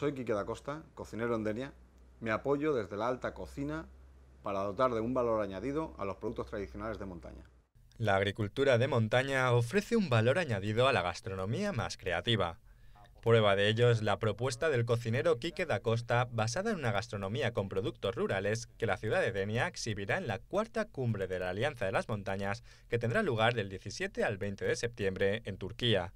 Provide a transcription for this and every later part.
Soy Quique da Costa, cocinero en Denia. Me apoyo desde la alta cocina para dotar de un valor añadido a los productos tradicionales de montaña. La agricultura de montaña ofrece un valor añadido a la gastronomía más creativa. Prueba de ello es la propuesta del cocinero Quique da Costa, basada en una gastronomía con productos rurales que la ciudad de Denia exhibirá en la cuarta cumbre de la Alianza de las Montañas, que tendrá lugar del 17 al 20 de septiembre en Turquía.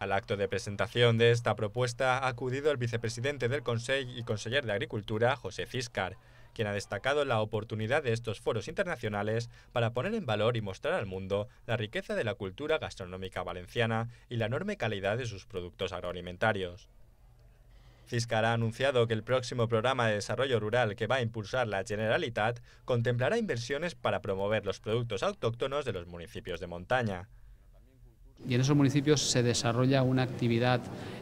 Al acto de presentación de esta propuesta ha acudido el vicepresidente del Consejo y conseller de Agricultura, José Fiscar, quien ha destacado la oportunidad de estos foros internacionales para poner en valor y mostrar al mundo la riqueza de la cultura gastronómica valenciana y la enorme calidad de sus productos agroalimentarios. Fiscar ha anunciado que el próximo programa de desarrollo rural que va a impulsar la Generalitat contemplará inversiones para promover los productos autóctonos de los municipios de montaña y en esos municipios se desarrolla una actividad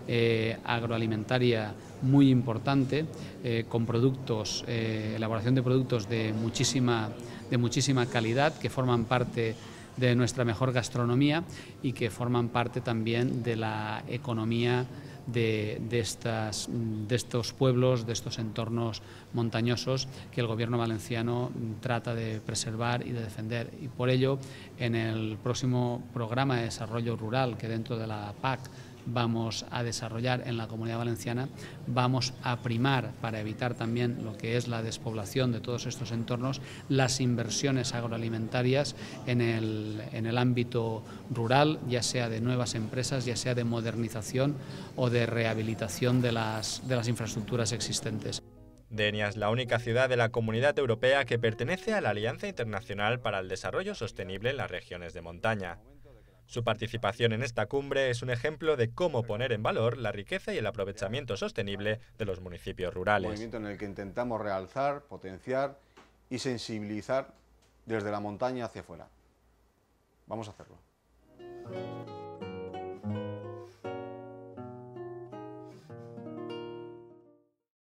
eh, agroalimentaria muy importante, eh, con productos, eh, elaboración de productos de muchísima, de muchísima calidad que forman parte de nuestra mejor gastronomía y que forman parte también de la economía de, estas, de estos pueblos, de estos entornos montañosos que el gobierno valenciano trata de preservar y de defender. Y por ello, en el próximo programa de desarrollo rural que dentro de la PAC vamos a desarrollar en la comunidad valenciana, vamos a primar para evitar también lo que es la despoblación de todos estos entornos, las inversiones agroalimentarias en el, ámbito rural, ya sea de nuevas empresas, ya sea de modernización o de rehabilitación de las, de las infraestructuras existentes. Denia es la única ciudad de la comunidad europea que pertenece a la Alianza Internacional para el Desarrollo Sostenible en las Regiones de Montaña. Su participación en esta cumbre es un ejemplo de cómo poner en valor la riqueza y el aprovechamiento sostenible de los municipios rurales. Un movimiento en el que intentamos realzar, potenciar y sensibilizar desde la montaña hacia afuera. Vamos a hacerlo.